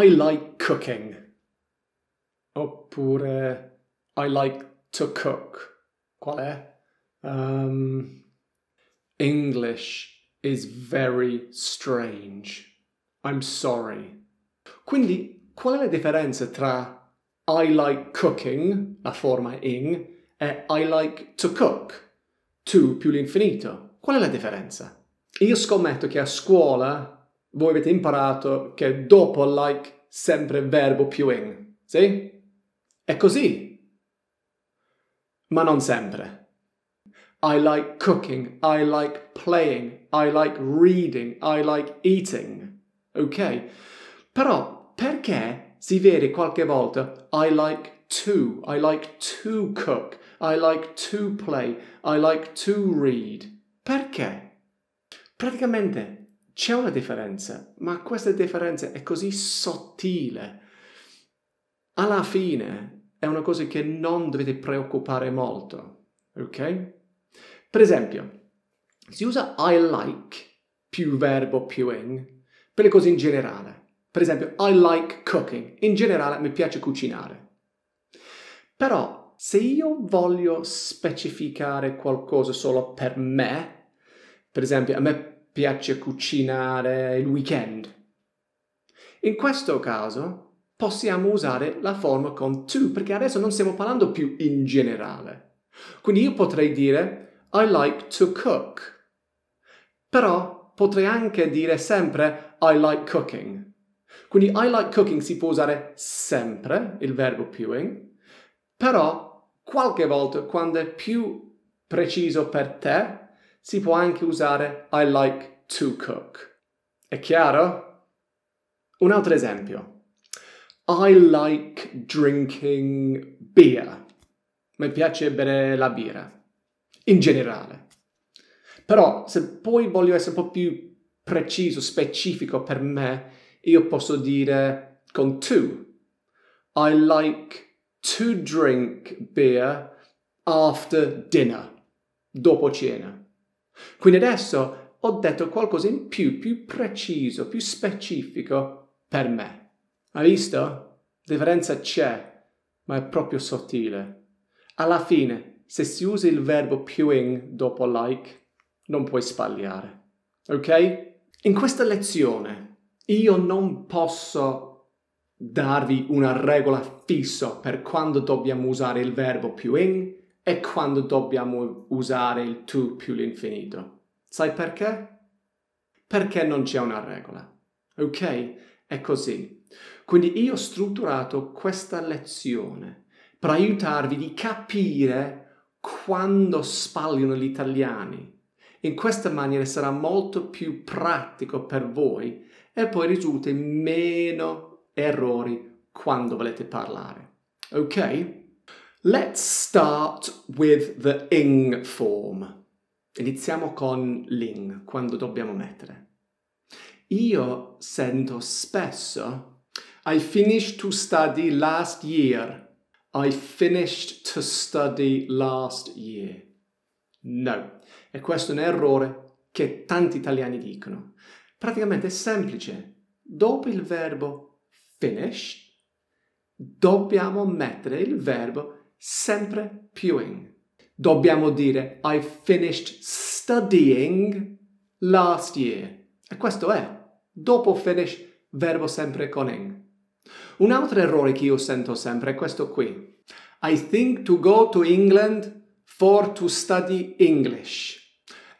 I like cooking. Oppure I like to cook. Qual è? Um, English is very strange. I'm sorry. Quindi, qual è la differenza tra I like cooking, la forma ing, e I like to cook, to più l'infinito? Qual è la differenza? Io scommetto che a scuola voi avete imparato che dopo like sempre verbo più in, sì? È così, ma non sempre. I like cooking, I like playing, I like reading, I like eating. Ok? Però perché si vede qualche volta I like to, I like to cook, I like to play, I like to read? Perché? Praticamente c'è una differenza, ma questa differenza è così sottile. Alla fine è una cosa che non dovete preoccupare molto, ok? Per esempio, si usa I like più verbo più in per le cose in generale. Per esempio, I like cooking. In generale mi piace cucinare. Però se io voglio specificare qualcosa solo per me, per esempio, a me piace cucinare il weekend. In questo caso possiamo usare la forma con to perché adesso non stiamo parlando più in generale. Quindi io potrei dire I like to cook. Però potrei anche dire sempre I like cooking. Quindi I like cooking si può usare sempre, il verbo pewing, però qualche volta quando è più preciso per te si può anche usare I like to cook. È chiaro? Un altro esempio. I like drinking beer. Mi piace bere la birra. In generale. Però se poi voglio essere un po' più preciso, specifico per me, io posso dire con to. I like to drink beer after dinner, dopo cena. Quindi adesso ho detto qualcosa in più, più preciso, più specifico per me. Hai visto? La differenza c'è, ma è proprio sottile. Alla fine, se si usa il verbo pewing dopo like, non puoi sbagliare. Ok? In questa lezione io non posso darvi una regola fissa per quando dobbiamo usare il verbo più in è quando dobbiamo usare il tu più l'infinito. Sai perché? Perché non c'è una regola. Ok? È così. Quindi io ho strutturato questa lezione per aiutarvi di capire quando sbagliano gli italiani. In questa maniera sarà molto più pratico per voi e poi risulta meno errori quando volete parlare. Ok? Let's start with the ing form. Iniziamo con l'ing, quando dobbiamo mettere. Io sento spesso I finished to study last year. I finished to study last year. No, e questo è un errore che tanti italiani dicono. Praticamente è semplice. Dopo il verbo finish dobbiamo mettere il verbo sempre più in. Dobbiamo dire I finished studying last year. E questo è dopo finish verbo sempre con ing. Un altro errore che io sento sempre è questo qui. I think to go to England for to study English.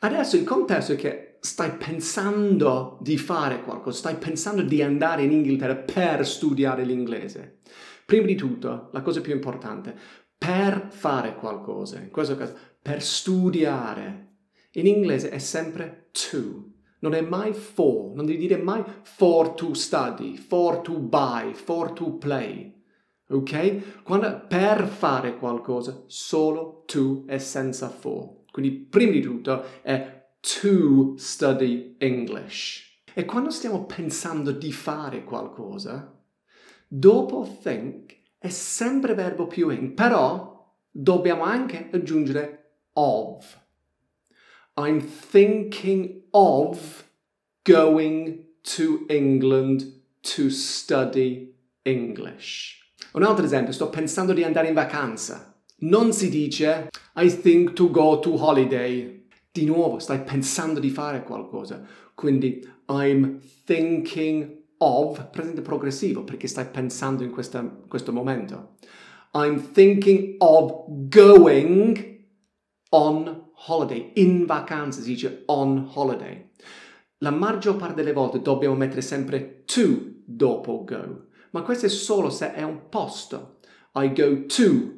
Adesso il contesto è che stai pensando di fare qualcosa, stai pensando di andare in Inghilterra per studiare l'inglese. Prima di tutto, la cosa più importante, per fare qualcosa, in questo caso per studiare. In inglese è sempre to, non è mai for, non devi dire mai for to study, for to buy, for to play. Ok? Quando, per fare qualcosa, solo to è senza for. Quindi prima di tutto è to study English. E quando stiamo pensando di fare qualcosa, dopo think è sempre verbo più in, però dobbiamo anche aggiungere of. I'm thinking of going to England to study English. Un altro esempio, sto pensando di andare in vacanza. Non si dice I think to go to holiday. Di nuovo, stai pensando di fare qualcosa. Quindi I'm thinking of presente progressivo perché stai pensando in questa, questo momento. I'm thinking of going on holiday. In vacanza si dice on holiday. La maggior parte delle volte dobbiamo mettere sempre to dopo go, ma questo è solo se è un posto. I go to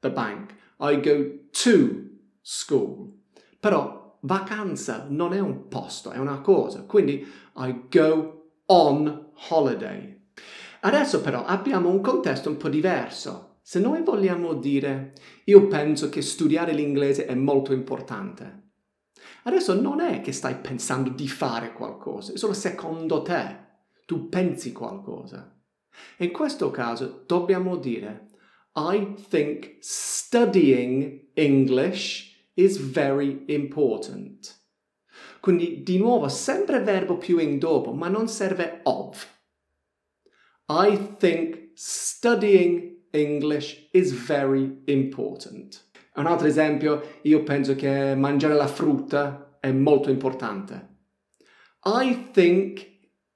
the bank. I go to school. Però vacanza non è un posto, è una cosa. Quindi I go on holiday. Adesso però abbiamo un contesto un po' diverso. Se noi vogliamo dire io penso che studiare l'inglese è molto importante, adesso non è che stai pensando di fare qualcosa, è solo secondo te, tu pensi qualcosa. In questo caso dobbiamo dire I think studying English is very important. Quindi di nuovo sempre verbo più in dopo, ma non serve of. I think studying English is very important. Un altro esempio, io penso che mangiare la frutta è molto importante. I think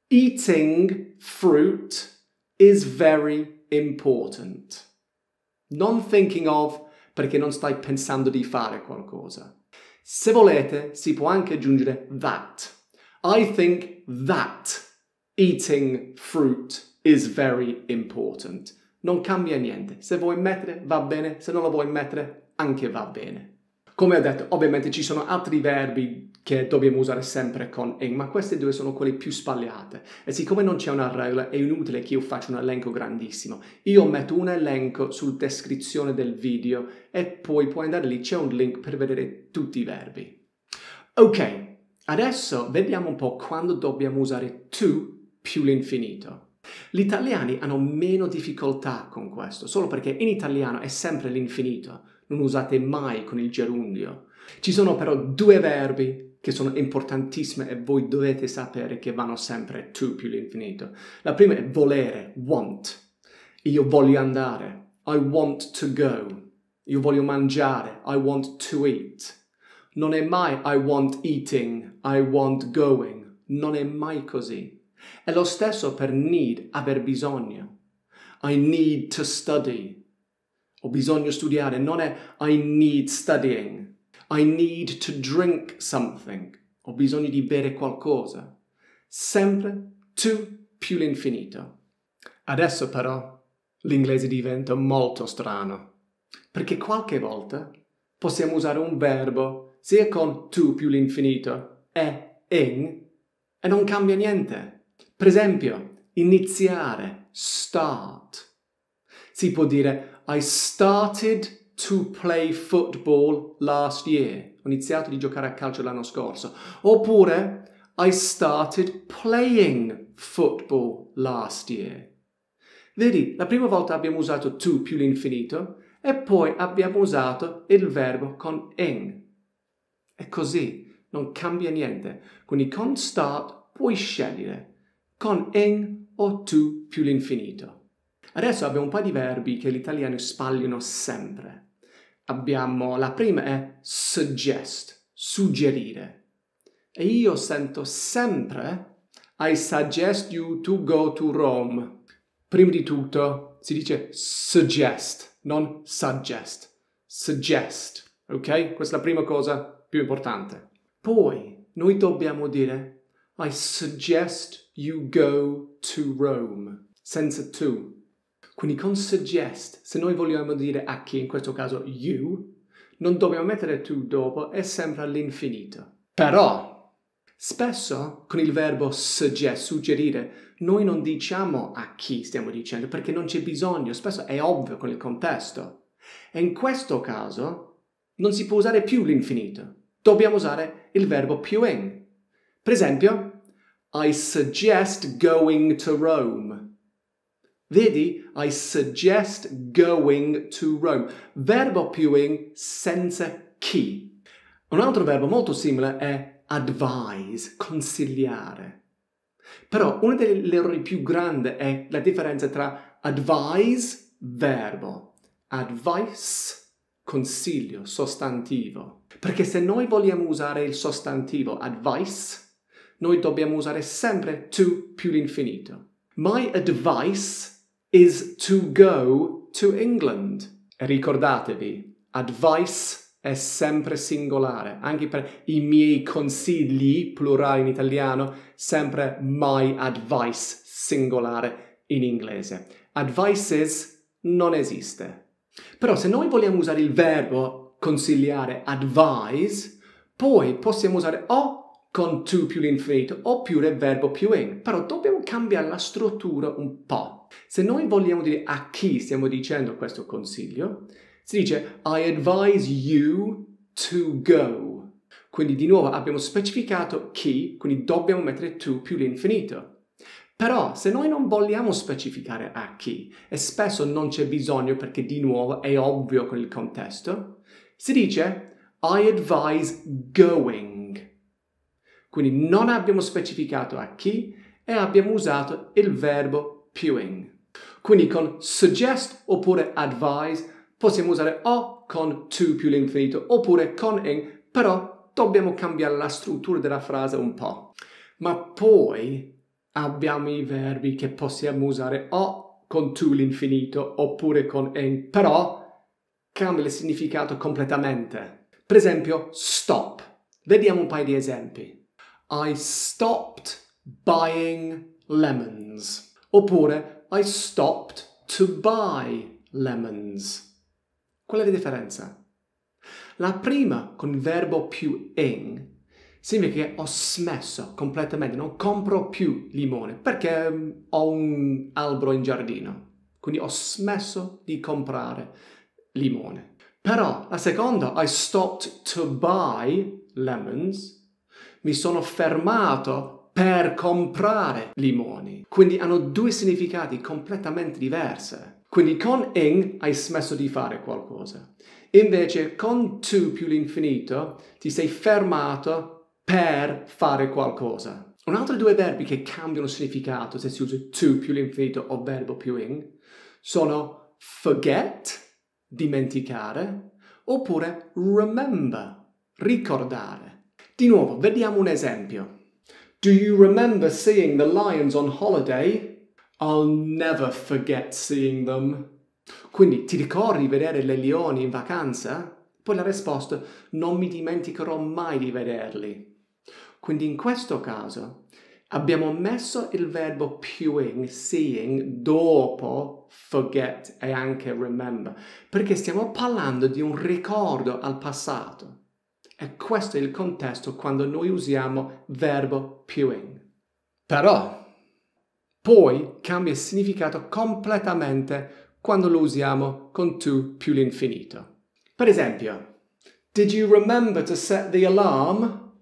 eating fruit is very important. Non thinking of perché non stai pensando di fare qualcosa. Se volete, si può anche aggiungere that. I think that eating fruit is very important. Non cambia niente. Se vuoi mettere, va bene. Se non lo vuoi mettere, anche va bene. Come ho detto, ovviamente ci sono altri verbi che dobbiamo usare sempre con ing, ma queste due sono quelle più sbagliate. E siccome non c'è una regola, è inutile che io faccia un elenco grandissimo. Io metto un elenco sulla descrizione del video e poi puoi andare lì, c'è un link per vedere tutti i verbi. Ok, adesso vediamo un po' quando dobbiamo usare to più l'infinito. Gli italiani hanno meno difficoltà con questo, solo perché in italiano è sempre l'infinito, non usate mai con il gerundio. Ci sono però due verbi che sono importantissime e voi dovete sapere che vanno sempre to più l'infinito. La prima è volere, want. Io voglio andare. I want to go. Io voglio mangiare. I want to eat. Non è mai I want eating, I want going. Non è mai così. È lo stesso per need, aver bisogno. I need to study. Ho bisogno di studiare. Non è I need studying. I need to drink something. Ho bisogno di bere qualcosa. Sempre to più l'infinito. Adesso però l'inglese diventa molto strano, perché qualche volta possiamo usare un verbo sia con to più l'infinito e in e non cambia niente. Per esempio, iniziare, start. Si può dire I started to play football last year. Ho iniziato di giocare a calcio l'anno scorso. Oppure I started playing football last year. Vedi, la prima volta abbiamo usato to più l'infinito e poi abbiamo usato il verbo con ing. È così, non cambia niente. Quindi con start puoi scegliere con ing o to più l'infinito. Adesso abbiamo un paio di verbi che gli italiani spagliano sempre abbiamo la prima è suggest, suggerire. E io sento sempre I suggest you to go to Rome. Prima di tutto si dice suggest, non suggest. Suggest, ok? Questa è la prima cosa più importante. Poi noi dobbiamo dire I suggest you go to Rome, senza to. Quindi con suggest, se noi vogliamo dire a chi, in questo caso you, non dobbiamo mettere tu dopo, è sempre all'infinito. Però, spesso con il verbo suggest, suggerire, noi non diciamo a chi stiamo dicendo, perché non c'è bisogno, spesso è ovvio con il contesto. E in questo caso non si può usare più l'infinito, dobbiamo usare il verbo più in. Per esempio, I suggest going to Rome. Vedi, I suggest going to Rome. Verbo più in senza chi. Un altro verbo molto simile è advise, consigliare. Però uno degli errori più grandi è la differenza tra advise, verbo, advice, consiglio, sostantivo. Perché se noi vogliamo usare il sostantivo advice, noi dobbiamo usare sempre to più l'infinito. My advice is to go to England. Ricordatevi, advice è sempre singolare, anche per i miei consigli, plurale in italiano, sempre my advice, singolare in inglese. Advices non esiste. Però se noi vogliamo usare il verbo consigliare, advise, poi possiamo usare o con to più l'infinito oppure il verbo più in, però dobbiamo cambiare la struttura un po'. Se noi vogliamo dire a chi stiamo dicendo questo consiglio, si dice I advise you to go. Quindi di nuovo abbiamo specificato chi, quindi dobbiamo mettere to più l'infinito. Però se noi non vogliamo specificare a chi, e spesso non c'è bisogno perché di nuovo è ovvio con il contesto, si dice I advise going. Quindi non abbiamo specificato a chi e abbiamo usato il verbo pewing. Quindi con suggest oppure advise possiamo usare o con to più l'infinito oppure con ing, però dobbiamo cambiare la struttura della frase un po'. Ma poi abbiamo i verbi che possiamo usare o con to l'infinito oppure con ing, però cambia il significato completamente. Per esempio, stop. Vediamo un paio di esempi. I stopped buying lemons. Oppure I stopped to buy lemons. Qual è la differenza? La prima con il verbo più in significa che ho smesso completamente, non compro più limone perché mm, ho un albero in giardino. Quindi ho smesso di comprare limone. Però la seconda, I stopped to buy lemons, mi sono fermato per comprare limoni. Quindi hanno due significati completamente diversi. Quindi con ing hai smesso di fare qualcosa. Invece con to più l'infinito ti sei fermato per fare qualcosa. Un altro due verbi che cambiano significato se si usa to più l'infinito o verbo più ing sono forget, dimenticare, oppure remember, ricordare. Di nuovo, vediamo un esempio. Do you remember seeing the lions on holiday? I'll never forget seeing them. Quindi ti ricordi vedere le leoni in vacanza? Poi la risposta, non mi dimenticherò mai di vederli. Quindi in questo caso abbiamo messo il verbo pewing, seeing, dopo forget e anche remember, perché stiamo parlando di un ricordo al passato. E questo è il contesto quando noi usiamo verbo pewing. Però poi cambia significato completamente quando lo usiamo con to più l'infinito. Per esempio, Did you remember to set the alarm?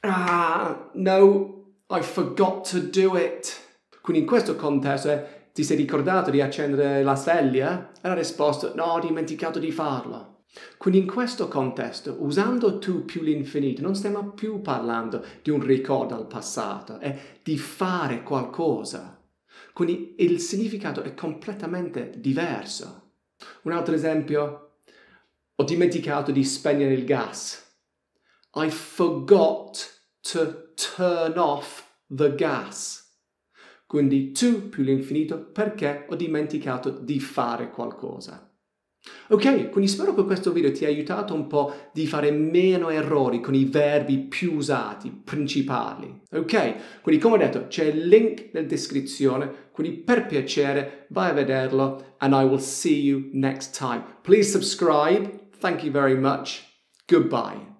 Ah, no, I forgot to do it. Quindi in questo contesto è eh, ti sei ricordato di accendere la sveglia? E la risposta no, ho dimenticato di farlo. Quindi in questo contesto, usando tu più l'infinito, non stiamo più parlando di un ricordo al passato, è di fare qualcosa. Quindi il significato è completamente diverso. Un altro esempio, ho dimenticato di spegnere il gas. I forgot to turn off the gas. Quindi tu più l'infinito perché ho dimenticato di fare qualcosa. Ok, quindi spero che questo video ti abbia aiutato un po' di fare meno errori con i verbi più usati, principali. Ok, quindi come ho detto c'è il link nella descrizione, quindi per piacere vai a vederlo and I will see you next time. Please subscribe, thank you very much, goodbye.